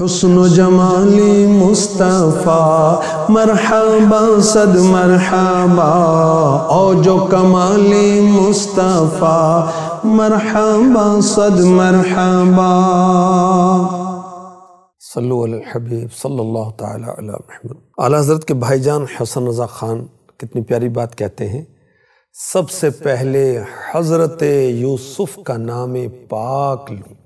हसन जमाली मुस्तफ़ा मरहबा सद मरहबा और जो कमाली मुस्तफ़ा मरहबा सद मरहबा हबीब सल्लल्लाहु ताला अला महमद आला हजरत के भाईजान हसन रज़ा ख़ान कितनी प्यारी बात कहते हैं सबसे पहले हज़रत यूसुफ़ का नाम पाक लूँ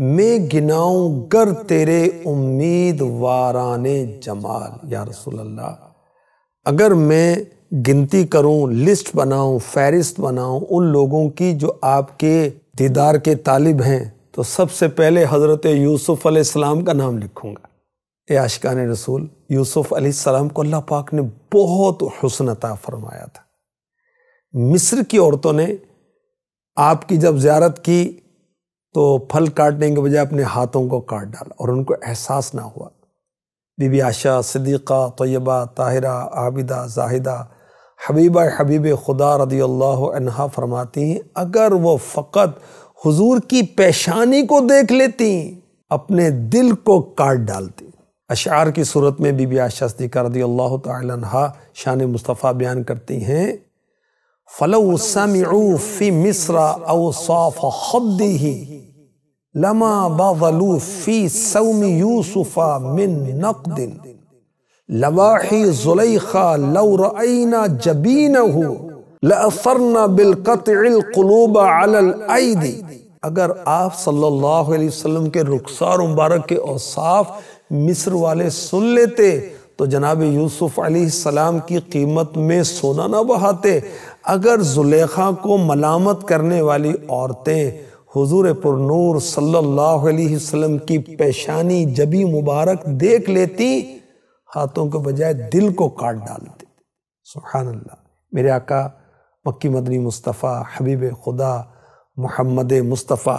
मैं गिनाऊं गर तेरे उम्मीद वाराने जमाल या रसूल अल्लाह अगर मैं गिनती करूं लिस्ट बनाऊं फहरिस्त बनाऊं उन लोगों की जो आपके दीदार के तालिब हैं तो सबसे पहले हज़रत यूसुफ़ अलैहिस्सलाम का नाम लिखूंगा ए आशिकान रसूल यूसुफ़ अलैहिस्सलाम को अल्लाह पाक ने बहुत हुसनता फरमाया था मिस्र की औरतों ने आपकी जब ज्यारत की तो फल काटने के बजाय अपने हाथों को काट डाला और उनको एहसास ना हुआ बीबी आशा सदीक़ा तयबा ताहिरा आबिदा जाहिदा हबीबा हबीब खुदा रदी अल्लाह फरमाती हैं अगर वो फ़कत हुजूर की पेशानी को देख लेती अपने दिल को काट डालती अशार की सूरत में बीबी आशा सदीक़ा रदी अल्लाह तहा शान मुस्तफ़ा बयान करती हैं फलो समिउ फी मिस्र औसाफ हद्दी लमा बलू फी सौम यूसुफा मिन नकदिन लवाही जुलैखा लौरना जबीन हो लफरना बिलकतलूब अलदी अगर आप सल्लल्लाहु अलैहि वसल्लम के रुखसार मुबारक के औसाफ मिस्र वाले सुन लेते तो जनाब यूसुफ सलाम की कीमत में सोना ना बहाते अगर जुलेखा को मलामत करने वाली औरतें हुजूर पुरूर सल्लल्लाहु अलैहि वसल्लम की पेशानी जबी मुबारक देख लेती हाथों के बजाय दिल को काट डालती सुबहानल्ला मेरे आका मक्की मदनी मुस्तफ़ा हबीब खुदा मोहम्मद मुस्तफ़ा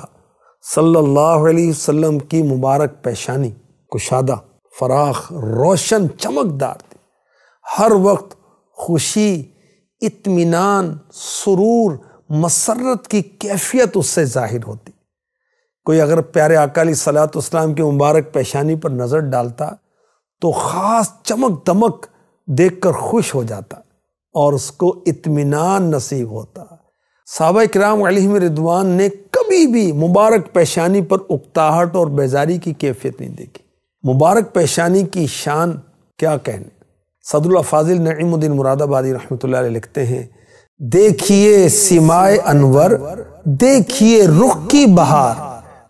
सल्लल्लाहु अलैहि वसल्लम की मुबारक पेशानी कुशादा फराख रोशन चमकदार थी हर वक्त खुशी इत्मीनान सुरूर मसरत की कैफियत उससे जाहिर होती कोई अगर प्यारे अकाली सलात इस्लाम की मुबारक पेशानी पर नज़र डालता तो ख़ास चमक दमक देख कर खुश हो जाता और उसको इत्मीनान नसीब होता साहब कराम रिदवान ने कभी भी मुबारक पेशानी पर उकताहट और बेजारी की कैफियत नहीं देखी मुबारक पेशानी की शान क्या कहने सदुल्ला फाजिल नईमुद्दीन मुरादाबादी रहमत लिखते हैं देखिए सिमाए अनवर देखिए रुख की बहार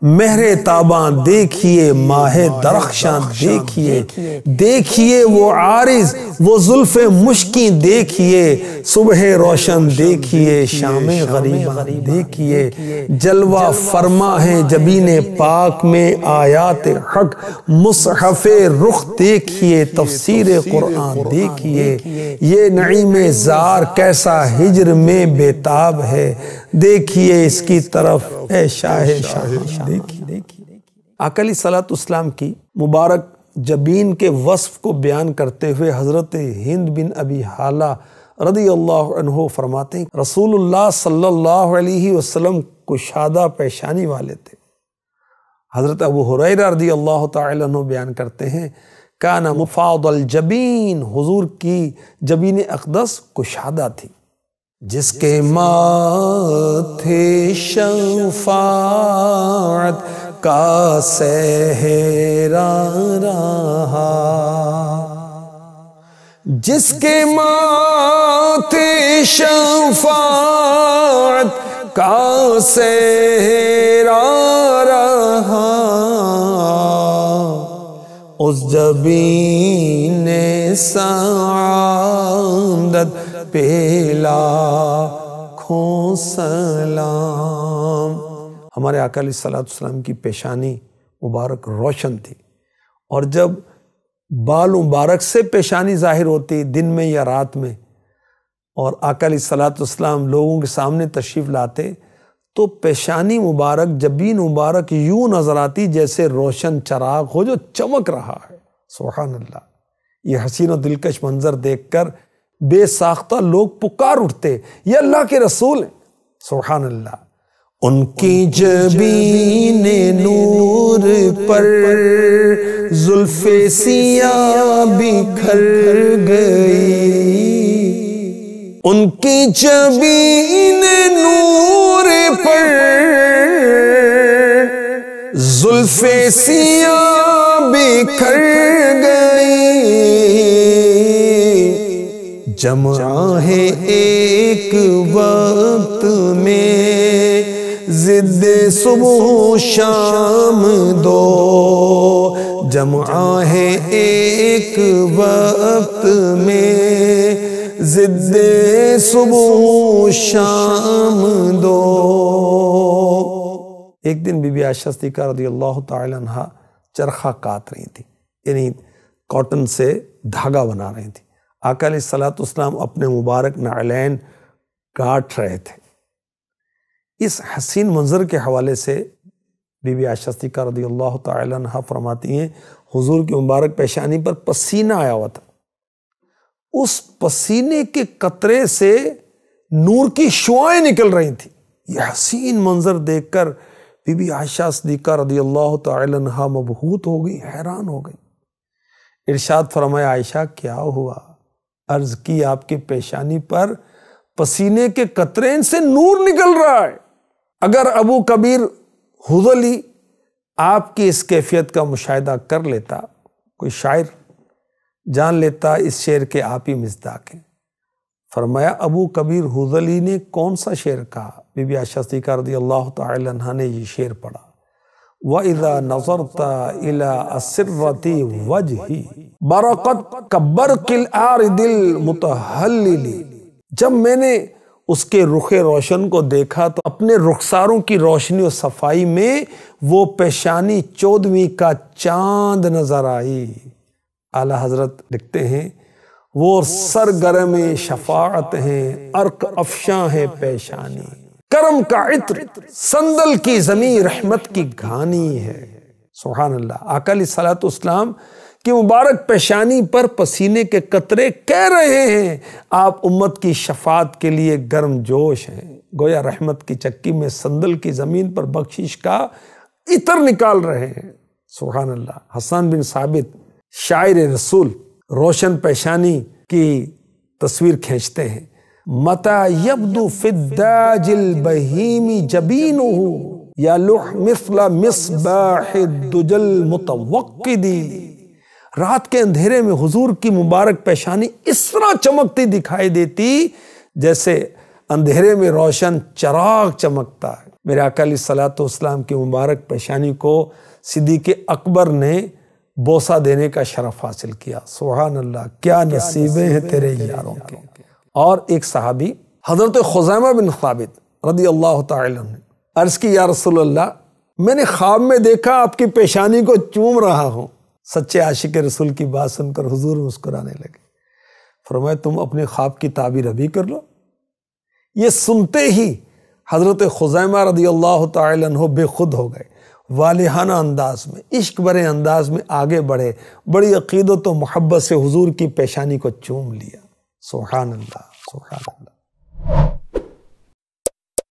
मेहरे ताबा देखिए माहे दरख्शां देखिए देखिए वो आरिज वो जुल्फे मुश्की देखिए सुबह रोशन देखिए शाम गरीब देखिए जलवा फरमा है जबीन पाक में आयात हक मुसहफे रुख देखिए तफसीर कुरान देखिए ये नईम जार कैसा हिजर में बेताब है देखिए इसकी तरफ है शाह अकली देखिए देखिए की मुबारक जबीन के वस्फ को बयान करते हुए हज़रत हिंद बिन अबी हाला रदी अल्लाह फरमाते हैं रसूलुल्लाह सल्लल्लाहु अलैहि वसल्लम कुशादा पेशानी वाले थे हज़रत अबू हुरैरा रदी अल्लाह तु बयान करते हैं काना मुफादल जबीन हुजूर की जबीन अकदस कुशादा थी जिसके माथे शफात का सहरा रहा जिसके माथे शफात का सहरा रहा उस जबीन सदत पेला खो सलाम हमारे अकाली सलाम की पेशानी मुबारक रोशन थी और जब बाल मुबारक से पेशानी ज़ाहिर होती दिन में या रात में और अकाली सलाम लोगों के सामने तशरीफ़ लाते तो पेशानी मुबारक जबीन मुबारक यूं नज़र आती जैसे रोशन चराग हो जो चमक रहा है सुहान अल्लाह ये हसीन और दिलकश मंज़र देख कर बेसाख्ता लोग पुकार उठते ये अल्लाह के रसूल हैं सुबहान अल्लाह उनकी जबीन नूर पर जुल्फे सिया बिखर गई उनकी जबीन नूर पर जुल्फे सिया बिखर गई जमा है एक वक्त में जिद सुबह शाम दो जमा है एक वक्त में जिद सुबह शाम दो एक दिन बीबी आशा सिका रदी अल्लाह तहा चरखा काट रही थी यानी कॉटन से धागा बना रही थी सलात सलातम अपने मुबारक नालैन काट रहे थे इस हसीन मंजर के हवाले से बीबी आशस्ती का रदी अल्लाह तहा फरमाती हैं हुजूर की मुबारक पेशानी पर पसीना आया हुआ था उस पसीने के कतरे से नूर की शुआएं निकल रही थी यह हसीन मंजर देखकर बीबी आशा सदीक़ा रदी अल्लाह तबहूत मबहूत हो गई हैरान हो गई इरशाद फरमाया आयशा क्या हुआ अर्ज की आपकी पेशानी पर पसीने के कतरे से नूर निकल रहा है अगर अबू कबीर हुदली आपकी इस कैफियत का मुशाह कर लेता कोई शायर जान लेता इस शेर के आप ही मजदाक हैं फरमाया अबू कबीर हुजली ने कौन सा शेर कहा बीबी आशा कर दी अल्लाह तहा ने ये शेर पढ़ा व इज़ा नज़रता इला असरती वजही बरकत कब्बर किल आर दिल मुतहली जब मैंने उसके रुख रोशन को देखा तो अपने रुखसारों की रोशनी और सफाई में वो पेशानी चौदवी का चांद नजर आई आला हजरत लिखते हैं वो सर गर्म शफात हैं अर्क अफशा है पेशानी करम का इत्र संदल की जमी रहमत की घानी है सुहान अल्लाह अकाली सलात इस्लाम कि मुबारक पेशानी पर पसीने के कतरे कह रहे हैं आप उम्मत की शफात के लिए गर्म जोश हैं गोया रहमत की चक्की में संदल की ज़मीन पर बख्शिश का इतर निकाल रहे हैं सुबहान अल्लाह हसन बिन साबित शायर रसूल रोशन पेशानी की तस्वीर खींचते हैं मता यबदु बहीमी जबीन या लुह मिसला दुजल रात के अंधेरे में हुजूर की मुबारक पेशानी इस तरह चमकती दिखाई देती जैसे अंधेरे में रोशन चराग चमकता है मेरे अकाली सलातम की मुबारक पेशानी को के अकबर ने बोसा देने का शरफ हासिल किया सुहान अल्लाह क्या, क्या नसीबें हैं तेरे यारों के और एक सहाबी हज़रत खुजैमा बिन खाबिद रदी अल्लाह ने अर्ज़ की या रसोल्ला मैंने ख्वाब में देखा आपकी पेशानी को चूम रहा हूँ सच्चे आशिक रसूल की बात सुनकर हुजूर मुस्कुराने लगे फरमाए तुम अपने ख्वाब की ताबीर अभी कर लो ये सुनते ही हज़रत खुजैमा रदी अल्लाह तहो बेखुद हो गए वालिहाना अंदाज में इश्क भरे अंदाज में आगे बढ़े बड़ी अकीदत व मोहब्बत से हुजूर की पेशानी को चूम लिया सुहान अल्लाह सुहान अल्लाह